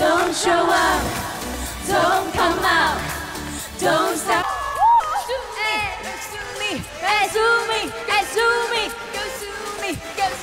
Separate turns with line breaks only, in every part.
Don't don't don't show come out, stop. up,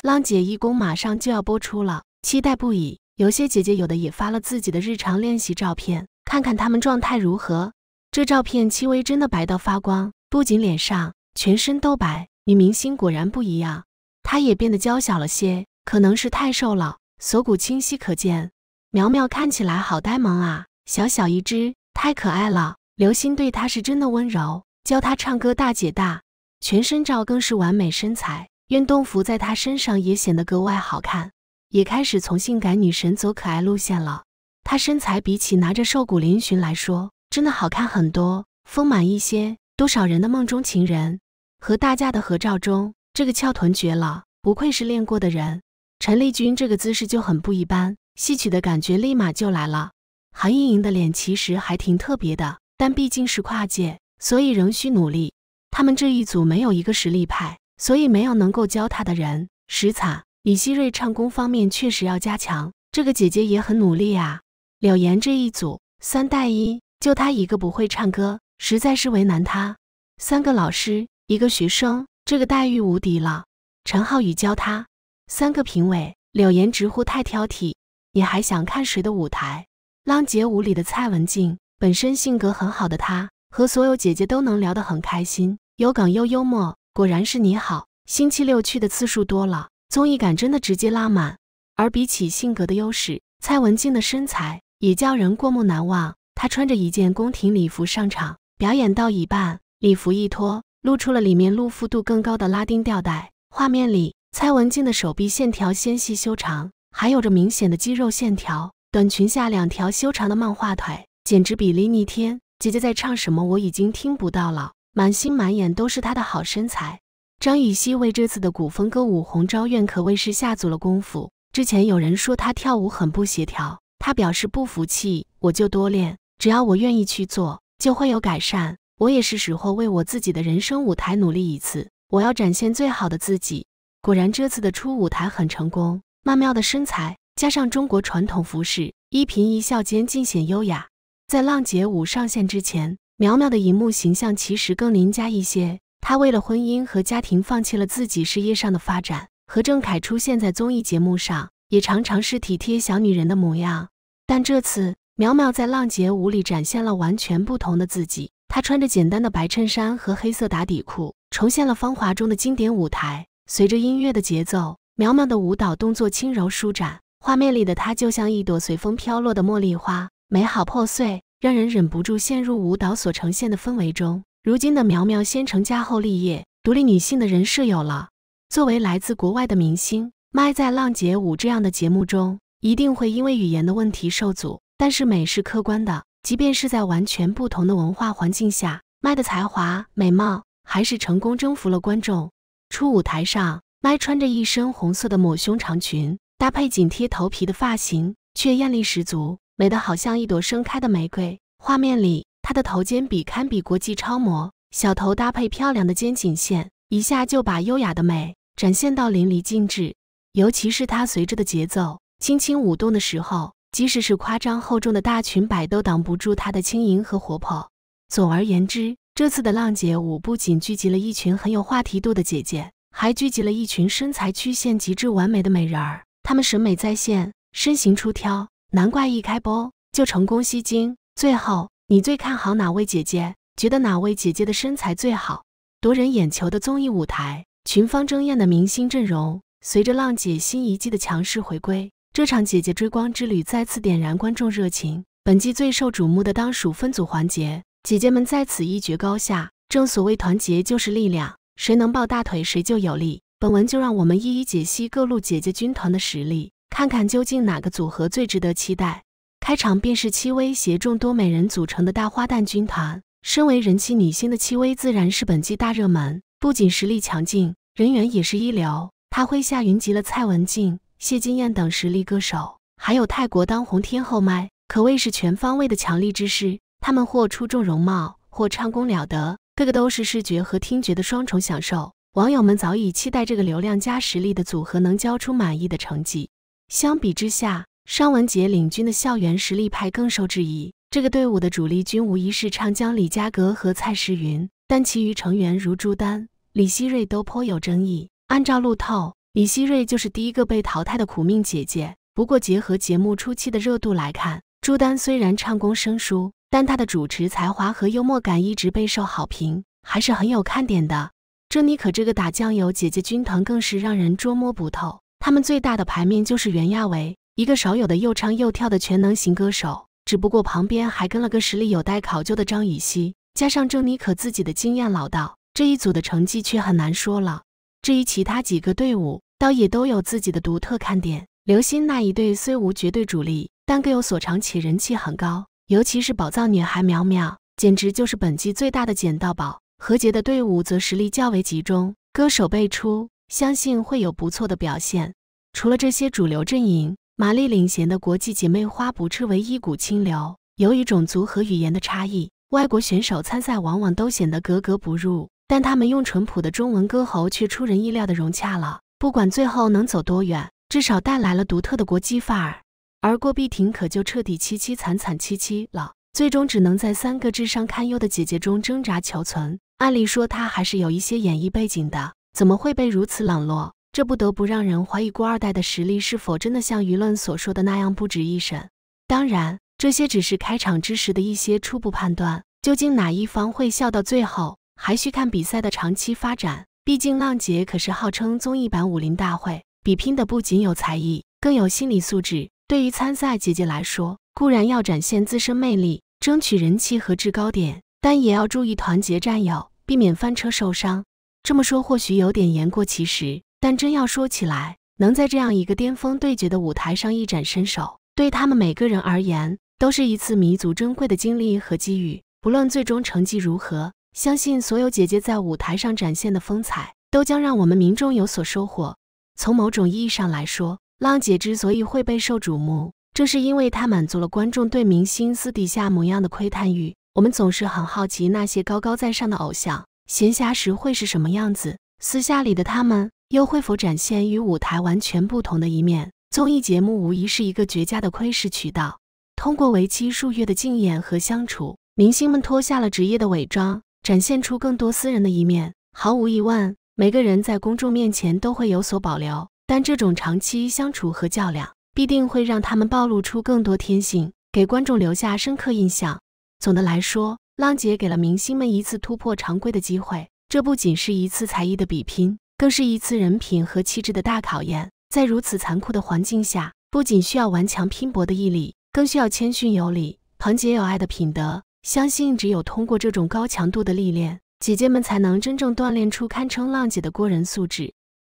《浪姐》义工马上就要播出了，期待不已。有些姐姐有的也发了自己的日常练习照片，看看她们状态如何。这照片戚薇真的白到发光，不仅脸上，全身都白。女明星果然不一样，她也变得娇小了些，可能是太瘦了，锁骨清晰可见。苗苗看起来好呆萌啊，小小一只，太可爱了。刘星对她是真的温柔，教她唱歌。大姐大全身照更是完美身材，运动服在她身上也显得格外好看。也开始从性感女神走可爱路线了。她身材比起拿着瘦骨嶙峋来说，真的好看很多，丰满一些。多少人的梦中情人，和大家的合照中，这个翘臀绝了，不愧是练过的人。陈立军这个姿势就很不一般。戏曲的感觉立马就来了。韩莹莹的脸其实还挺特别的，但毕竟是跨界，所以仍需努力。他们这一组没有一个实力派，所以没有能够教他的人。实惨！李希瑞唱功方面确实要加强。这个姐姐也很努力啊。柳岩这一组三带一，就她一个不会唱歌，实在是为难她。三个老师一个学生，这个待遇无敌了。陈浩宇教他，三个评委，柳岩直呼太挑剔。你还想看谁的舞台？浪姐舞里的蔡文静，本身性格很好的她，和所有姐姐都能聊得很开心，有梗又幽默，果然是你好。星期六去的次数多了，综艺感真的直接拉满。而比起性格的优势，蔡文静的身材也叫人过目难忘。她穿着一件宫廷礼服上场，表演到一半，礼服一脱，露出了里面露腹度更高的拉丁吊带。画面里，蔡文静的手臂线条纤细修长。还有着明显的肌肉线条，短裙下两条修长的漫画腿，简直比例逆天。姐姐在唱什么，我已经听不到了，满心满眼都是她的好身材。张予曦为这次的古风歌舞《红昭愿》可谓是下足了功夫。之前有人说她跳舞很不协调，她表示不服气，我就多练，只要我愿意去做，就会有改善。我也是时候为我自己的人生舞台努力一次，我要展现最好的自己。果然，这次的初舞台很成功。曼妙的身材加上中国传统服饰，一颦一笑间尽显优雅。在浪姐五上线之前，苗苗的荧幕形象其实更邻家一些。她为了婚姻和家庭放弃了自己事业上的发展，和郑恺出现在综艺节目上，也常常是体贴小女人的模样。但这次，苗苗在浪姐五里展现了完全不同的自己。她穿着简单的白衬衫和黑色打底裤，重现了《芳华》中的经典舞台，随着音乐的节奏。苗苗的舞蹈动作轻柔舒展，画面里的她就像一朵随风飘落的茉莉花，美好破碎，让人忍不住陷入舞蹈所呈现的氛围中。如今的苗苗先成家后立业，独立女性的人设有了。作为来自国外的明星，麦在《浪姐舞》这样的节目中，一定会因为语言的问题受阻。但是美是客观的，即便是在完全不同的文化环境下，麦的才华、美貌还是成功征服了观众。初舞台上。麦穿着一身红色的抹胸长裙，搭配紧贴头皮的发型，却艳丽十足，美得好像一朵盛开的玫瑰。画面里，她的头肩比堪比国际超模，小头搭配漂亮的肩颈线，一下就把优雅的美展现到淋漓尽致。尤其是她随着的节奏轻轻舞动的时候，即使是夸张厚重的大裙摆都挡不住她的轻盈和活泼。总而言之，这次的浪姐舞不仅聚集了一群很有话题度的姐姐。还聚集了一群身材曲线极致完美的美人儿，她们审美在线，身形出挑，难怪一开播就成功吸睛。最后，你最看好哪位姐姐？觉得哪位姐姐的身材最好？夺人眼球的综艺舞台，群芳争艳的明星阵容，随着浪姐新一季的强势回归，这场姐姐追光之旅再次点燃观众热情。本季最受瞩目的当属分组环节，姐姐们在此一决高下。正所谓团结就是力量。谁能抱大腿，谁就有力。本文就让我们一一解析各路姐姐军团的实力，看看究竟哪个组合最值得期待。开场便是戚薇携众多美人组成的大花旦军团。身为人气女星的戚薇，自然是本季大热门，不仅实力强劲，人缘也是一流。她麾下云集了蔡文静、谢金燕等实力歌手，还有泰国当红天后麦，可谓是全方位的强力之势。他们或出众容貌，或唱功了得。个个都是视觉和听觉的双重享受，网友们早已期待这个流量加实力的组合能交出满意的成绩。相比之下，尚雯婕领军的校园实力派更受质疑。这个队伍的主力军无疑是唱将李佳格和蔡诗芸，但其余成员如朱丹、李溪芮都颇有争议。按照路透，李溪芮就是第一个被淘汰的苦命姐姐。不过，结合节目初期的热度来看，朱丹虽然唱功生疏。但他的主持才华和幽默感一直备受好评，还是很有看点的。郑妮可这个打酱油姐姐，君腾更是让人捉摸不透。他们最大的牌面就是袁娅维，一个少有的又唱又跳的全能型歌手。只不过旁边还跟了个实力有待考究的张予曦，加上郑妮可自己的经验老道，这一组的成绩却很难说了。至于其他几个队伍，倒也都有自己的独特看点。刘心那一队虽无绝对主力，但各有所长，且人气很高。尤其是宝藏女孩淼淼，简直就是本季最大的捡到宝。何洁的队伍则实力较为集中，歌手辈出，相信会有不错的表现。除了这些主流阵营，玛丽领衔的国际姐妹花不失为一股清流。由于种族和语言的差异，外国选手参赛往往都显得格格不入，但他们用淳朴的中文歌喉却出人意料的融洽了。不管最后能走多远，至少带来了独特的国际范儿。而郭碧婷可就彻底凄凄惨惨戚戚了，最终只能在三个智商堪忧的姐姐中挣扎求存。按理说她还是有一些演艺背景的，怎么会被如此冷落？这不得不让人怀疑郭二代的实力是否真的像舆论所说的那样不值一审。当然，这些只是开场之时的一些初步判断，究竟哪一方会笑到最后，还需看比赛的长期发展。毕竟浪姐可是号称综艺版武林大会，比拼的不仅有才艺，更有心理素质。对于参赛姐姐来说，固然要展现自身魅力，争取人气和制高点，但也要注意团结战友，避免翻车受伤。这么说或许有点言过其实，但真要说起来，能在这样一个巅峰对决的舞台上一展身手，对他们每个人而言，都是一次弥足珍贵的经历和机遇。不论最终成绩如何，相信所有姐姐在舞台上展现的风采，都将让我们民众有所收获。从某种意义上来说。浪姐之所以会备受瞩目，正是因为她满足了观众对明星私底下模样的窥探欲。我们总是很好奇那些高高在上的偶像，闲暇时会是什么样子，私下里的他们又会否展现与舞台完全不同的一面？综艺节目无疑是一个绝佳的窥视渠道。通过为期数月的竞演和相处，明星们脱下了职业的伪装，展现出更多私人的一面。毫无疑问，每个人在公众面前都会有所保留。但这种长期相处和较量，必定会让他们暴露出更多天性，给观众留下深刻印象。总的来说，浪姐给了明星们一次突破常规的机会，这不仅是一次才艺的比拼，更是一次人品和气质的大考验。在如此残酷的环境下，不仅需要顽强拼搏的毅力，更需要谦逊有礼、团结友爱的品德。相信只有通过这种高强度的历练，姐姐们才能真正锻炼出堪称浪姐的过人素质。